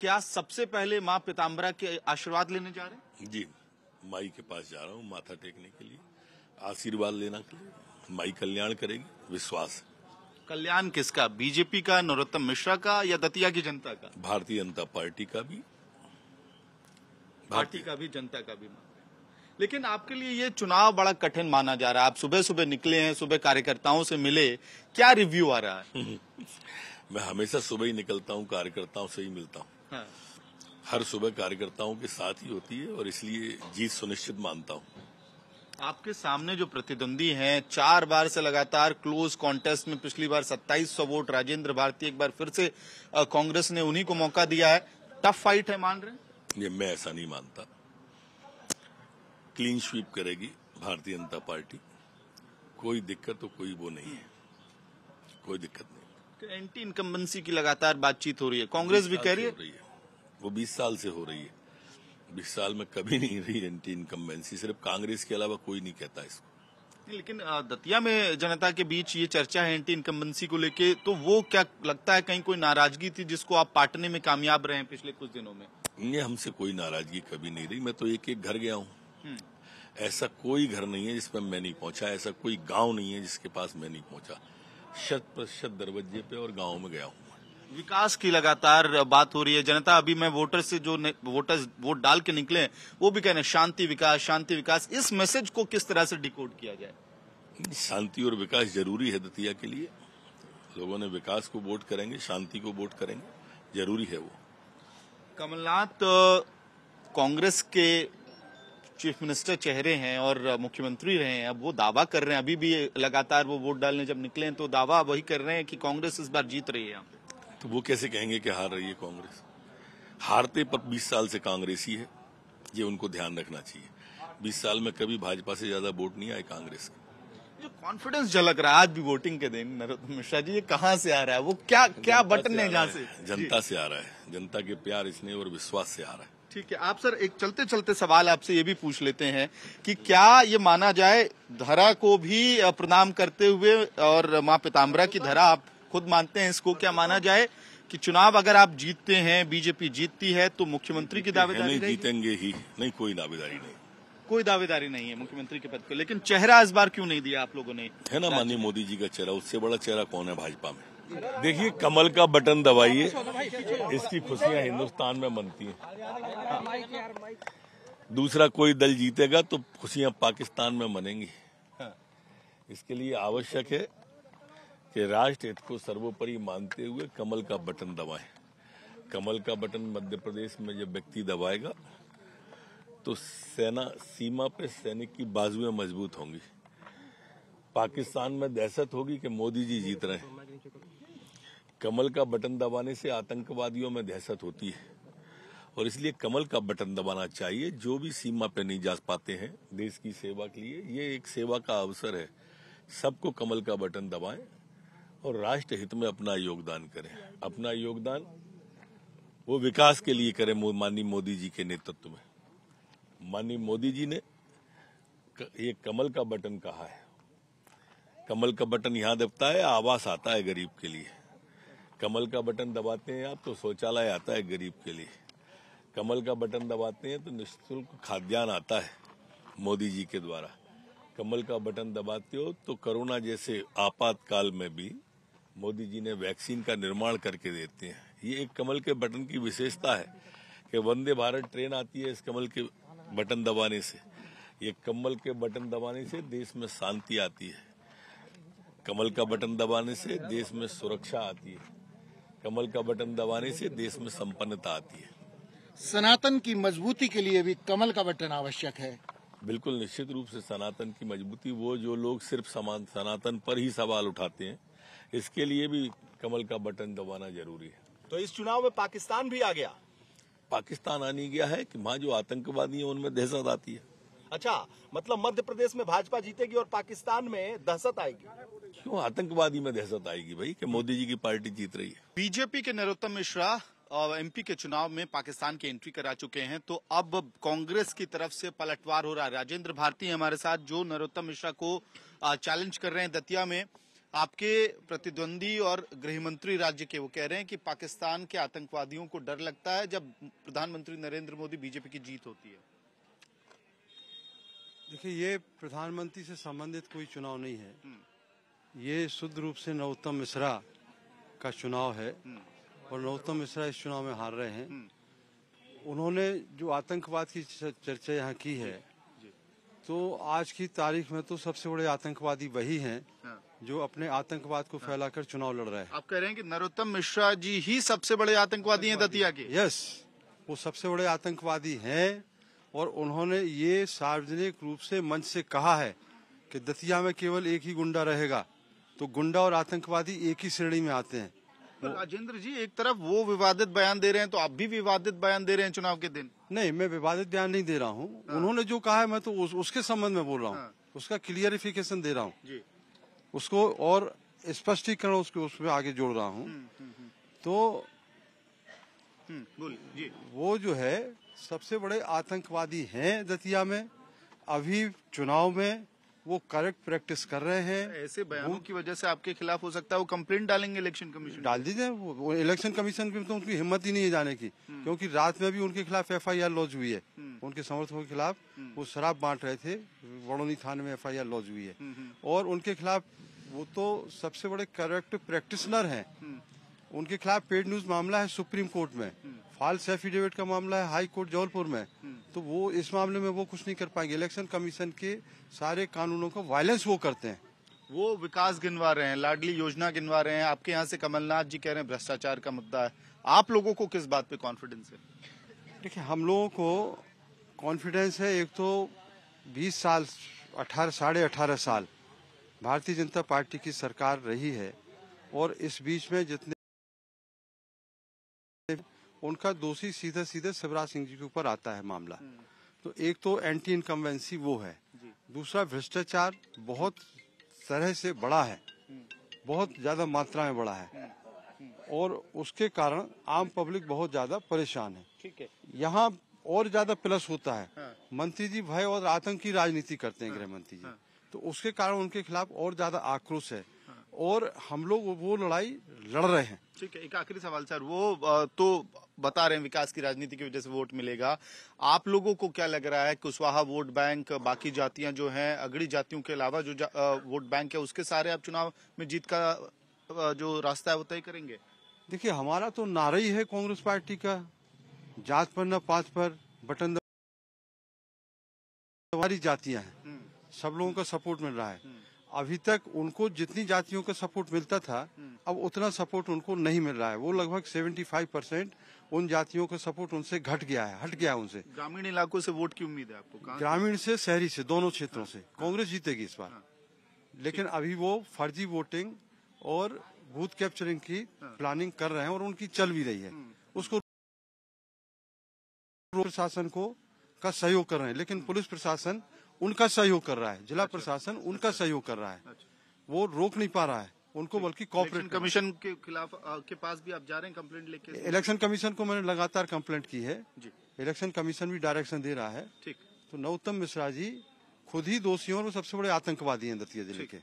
क्या सबसे पहले माँ पिताम्बरा के आशीर्वाद लेने जा रहे हैं जी माई के पास जा रहा हूँ माथा टेकने के लिए आशीर्वाद लेना के लिए माई कल्याण करेगी विश्वास कल्याण किसका बीजेपी का नरोत्तम मिश्रा का या दतिया की जनता का भारतीय जनता पार्टी का भी भारतीय का भी जनता का भी लेकिन आपके लिए ये चुनाव बड़ा कठिन माना जा रहा है आप सुबह सुबह निकले हैं सुबह कार्यकर्ताओं से मिले क्या रिव्यू आ रहा है मैं हमेशा सुबह ही निकलता हूँ कार्यकर्ताओं से ही मिलता हूँ हाँ। हर सुबह कार्यकर्ताओं के साथ ही होती है और इसलिए जीत सुनिश्चित मानता हूँ आपके सामने जो प्रतिद्वंदी हैं चार बार से लगातार क्लोज कॉन्टेस्ट में पिछली बार 2700 वोट राजेंद्र भारती एक बार फिर से कांग्रेस ने उन्हीं को मौका दिया है टफ फाइट है मान रहे ये मैं ऐसा नहीं मानता क्लीन स्वीप करेगी भारतीय जनता पार्टी कोई दिक्कत तो कोई वो नहीं है कोई दिक्कत नहीं एंटी तो इनकम्बेंसी की लगातार बातचीत हो रही है कांग्रेस भी कह रही है वो 20 साल से हो रही है 20 साल में कभी नहीं रही एंटी इनकम्बेंसी सिर्फ कांग्रेस के अलावा कोई नहीं कहता इसको लेकिन दतिया में जनता के बीच ये चर्चा है एंटी इनकम्बेंसी को लेके तो वो क्या लगता है कहीं कोई नाराजगी थी जिसको आप पाटने में कामयाब रहे हैं पिछले कुछ दिनों में ये हमसे कोई नाराजगी कभी नहीं रही मैं तो एक एक घर गया हूँ हम्म। ऐसा कोई घर नहीं है जिसमें मैं नहीं पहुंचा ऐसा कोई गांव नहीं है जिसके पास मैं नहीं पहुंचा शत प्रतिशत दरवाजे पे और गाँव में गया हूँ विकास की लगातार बात हो रही है जनता अभी मैं वोटर से जो वोटर्स वोट डाल के निकले वो भी कह रहे हैं शांति विकास शांति विकास इस मैसेज को किस तरह से डिकोड किया जाए शांति और विकास जरूरी है दतिया के लिए लोगों ने विकास को वोट करेंगे शांति को वोट करेंगे जरूरी है वो कमलनाथ कांग्रेस के चीफ मिनिस्टर चेहरे हैं और मुख्यमंत्री रहे हैं अब वो दावा कर रहे हैं अभी भी लगातार वो वोट डालने जब निकले हैं तो दावा वही कर रहे हैं कि कांग्रेस इस बार जीत रही है तो वो कैसे कहेंगे कि हार रही है कांग्रेस हारते पर 20 साल से कांग्रेस ही है ये उनको ध्यान रखना चाहिए 20 साल में कभी भाजपा से ज्यादा वोट नहीं आए कांग्रेस के जो कॉन्फिडेंस झलक रहा है आज भी वोटिंग के दिन नरोत्तम मिश्रा जी ये कहाँ से आ रहा है वो क्या क्या बटन है यहाँ से जनता से आ रहा है जनता के प्यार इसने और विश्वास से आ रहा है ठीक है आप सर एक चलते चलते सवाल आपसे ये भी पूछ लेते हैं कि क्या ये माना जाए धरा को भी प्रणाम करते हुए और माँ पिताम्बरा की धरा आप खुद मानते हैं इसको क्या माना जाए कि चुनाव अगर आप जीतते हैं बीजेपी जीतती है तो मुख्यमंत्री की दावेदारी नहीं जीतेंगे ही नहीं कोई दावेदारी नहीं कोई दावेदारी नहीं है मुख्यमंत्री के पद को लेकिन चेहरा इस बार क्यों नहीं दिया आप लोगों ने है ना माननीय मोदी जी का चेहरा उससे बड़ा चेहरा कौन है भाजपा में देखिए कमल का बटन दबाइए इसकी खुशियां हिंदुस्तान में मनती हैं दूसरा कोई दल जीतेगा तो खुशियां पाकिस्तान में मनेंगी हाँ। इसके लिए आवश्यक है कि राष्ट्र हित को सर्वोपरि मानते हुए कमल का बटन दबाएं कमल का बटन मध्य प्रदेश में जब व्यक्ति दबाएगा तो सेना सीमा पे सैनिक की बाजुएं मजबूत होंगी पाकिस्तान में दहशत होगी कि मोदी जी जीत रहे हैं कमल का बटन दबाने से आतंकवादियों में दहशत होती है और इसलिए कमल का बटन दबाना चाहिए जो भी सीमा पे नहीं जा पाते हैं देश की सेवा के लिए ये एक सेवा का अवसर है सबको कमल का बटन दबाएं और राष्ट्र हित में अपना योगदान करें अपना योगदान वो विकास के लिए करें माननीय मोदी जी के नेतृत्व में माननीय मोदी जी ने ये कमल का बटन कहा है कमल का बटन यहाँ दबता है आवास आता है गरीब के लिए कमल का बटन दबाते हैं आप तो शौचालय आता है गरीब के लिए कमल का बटन दबाते हैं तो निःशुल्क खाद्यान्न आता है मोदी जी के द्वारा कमल का बटन दबाते हो तो कोरोना जैसे आपातकाल में भी मोदी जी ने वैक्सीन का निर्माण करके देते हैं ये एक कमल के बटन की विशेषता है कि वंदे भारत ट्रेन आती है इस कमल के बटन दबाने से ये कमल के बटन दबाने से देश में शांति आती है कमल का बटन दबाने से देश में सुरक्षा आती है कमल का बटन दबाने से देश में संपन्नता आती है सनातन की मजबूती के लिए भी कमल का बटन आवश्यक है बिल्कुल निश्चित रूप से सनातन की मजबूती वो जो लोग सिर्फ समान सनातन पर ही सवाल उठाते हैं इसके लिए भी कमल का बटन दबाना जरूरी है तो इस चुनाव में पाकिस्तान भी आ गया पाकिस्तान आ नहीं गया है कि वहाँ जो आतंकवादी है उनमें दहशत आती है अच्छा मतलब मध्य प्रदेश में भाजपा जीतेगी और पाकिस्तान में दहशत आएगी क्यों आतंकवादी में दहशत आएगी भाई कि मोदी जी की पार्टी जीत रही है बीजेपी के नरोत्तम मिश्रा एमपी के चुनाव में पाकिस्तान की एंट्री करा चुके हैं तो अब कांग्रेस की तरफ से पलटवार हो रहा है राजेंद्र भारती हमारे साथ जो नरोत्तम मिश्रा को चैलेंज कर रहे हैं दतिया में आपके प्रतिद्वंदी और गृह मंत्री राज्य के वो कह रहे हैं कि पाकिस्तान के आतंकवादियों को डर लगता है जब प्रधानमंत्री नरेंद्र मोदी बीजेपी की जीत होती है देखिए ये प्रधानमंत्री से संबंधित कोई चुनाव नहीं है हम्म। ये शुद्ध रूप से नरोत्तम मिश्रा का चुनाव है हम्म। और नरोत्तम मिश्रा इस चुनाव में हार रहे हैं हम्म। उन्होंने जो आतंकवाद की चर्चा यहाँ की है तो आज की तारीख में तो सबसे बड़े आतंकवादी वही हैं हाँ। जो अपने आतंकवाद को फैलाकर चुनाव लड़ रहे हैं आप कह रहे हैं कि नरोत्तम मिश्रा जी ही सबसे बड़े आतंकवादी हैं दतिया के यस वो सबसे बड़े आतंकवादी हैं और उन्होंने ये सार्वजनिक रूप से मंच से कहा है कि दतिया में केवल एक ही गुंडा रहेगा तो गुंडा और आतंकवादी एक ही श्रेणी में आते हैं तो राजेंद्र जी एक तरफ वो विवादित बयान दे रहे हैं तो आप भी विवादित बयान दे रहे हैं चुनाव के दिन नहीं मैं विवादित बयान नहीं दे रहा हूँ हाँ। उन्होंने जो कहा है मैं तो उस, उसके संबंध में बोल रहा हूँ हाँ। उसका क्लियरिफिकेशन दे रहा हूँ उसको और स्पष्टीकरण उसके उसमें आगे जोड़ रहा हूँ हम्म, हम्म, हम्म। तो वो जो है सबसे बड़े आतंकवादी है दतिया में अभी चुनाव में वो करेक्ट प्रैक्टिस कर रहे हैं ऐसे बयानों की वजह से आपके खिलाफ हो सकता है वो कंप्लेंट डालेंगे इलेक्शन कमीशन डाल दीजिए वो इलेक्शन कमीशन की तो उनकी हिम्मत ही नहीं है जाने की हम्म। क्योंकि रात में भी उनके खिलाफ एफ आई लॉज हुई है हम्म। उनके समर्थकों के खिलाफ हम्म। वो शराब बांट रहे थे वड़ोनी थाने में एफ आई लॉज हुई है और उनके खिलाफ वो तो सबसे बड़े करेक्ट प्रैक्टिसनर है उनके खिलाफ पेड न्यूज मामला है सुप्रीम कोर्ट में फॉल्स एफिडेविट का मामला है हाई कोर्ट जौलपुर में तो वो इस मामले में वो कुछ नहीं कर पाएंगे इलेक्शन कमीशन के सारे कानूनों का वायलेंस वो करते हैं वो विकास गिनवा रहे हैं लाडली योजना गिनवा रहे हैं आपके यहाँ से कमलनाथ जी कह रहे हैं भ्रष्टाचार का मुद्दा है आप लोगों को किस बात पे कॉन्फिडेंस है देखिए हम लोगों को कॉन्फिडेंस है एक तो 20 साल अठारह साढ़े अठारह साल भारतीय जनता पार्टी की सरकार रही है और इस बीच में जितने उनका दोषी सीधे सीधे शिवराज सिंह जी के ऊपर आता है मामला तो एक तो एंटी इनकम्बेंसी वो है दूसरा भ्रष्टाचार बहुत तरह से बड़ा है बहुत ज्यादा मात्रा में बड़ा है और उसके कारण आम पब्लिक बहुत ज्यादा परेशान है यहाँ और ज्यादा प्लस होता है हाँ। मंत्री जी भय और आतंकी राजनीति करते हैं हाँ। गृह मंत्री जी हाँ। तो उसके कारण उनके खिलाफ और ज्यादा आक्रोश है हाँ। और हम लोग वो लड़ाई लड़ रहे हैं ठीक है एक आखिरी सवाल सर वो तो बता रहे हैं विकास की राजनीति की वजह से वोट मिलेगा आप लोगों को क्या लग रहा है कुशवाहा वोट बैंक बाकी जातियां जो हैं अगड़ी जातियों के अलावा जो वोट बैंक है उसके सारे आप चुनाव में जीत का जो रास्ता है वो तय करेंगे देखिए हमारा तो नारा ही है कांग्रेस पार्टी का जात पर न पात पर बटन हमारी जातियां हैं हम्म। सब लोगों का सपोर्ट मिल रहा है हम्म। अभी तक उनको जितनी जातियों का सपोर्ट मिलता था हम्म। अब उतना सपोर्ट उनको नहीं मिल रहा है वो लगभग 75 परसेंट उन जातियों का सपोर्ट उनसे घट गया है हट गया है उनसे ग्रामीण इलाकों से वोट की उम्मीद है आपको ग्रामीण से शहरी से दोनों क्षेत्रों हाँ। से कांग्रेस जीतेगी इस बार हाँ। लेकिन अभी वो फर्जी वोटिंग और बूथ कैप्चरिंग की हाँ। प्लानिंग कर रहे हैं और उनकी चल भी रही है हम्म। उसको प्रशासन को का सहयोग कर रहे हैं लेकिन हम्म। पुलिस प्रशासन उनका सहयोग कर रहा है जिला अच्छा। प्रशासन उनका अच्छा। सहयोग कर रहा है अच्छा। वो रोक नहीं पा रहा है उनको बल्कि कॉपरेट कमीशन के खिलाफ के पास भी आप जा रहे हैं कंप्लेंट लेके इलेक्शन कमीशन को मैंने लगातार कंप्लेंट की है इलेक्शन कमीशन भी डायरेक्शन दे रहा है ठीक तो नवोत्तम मिश्रा जी खुद ही दोषी और सबसे बड़े आतंकवादी हैं दतिया जिले के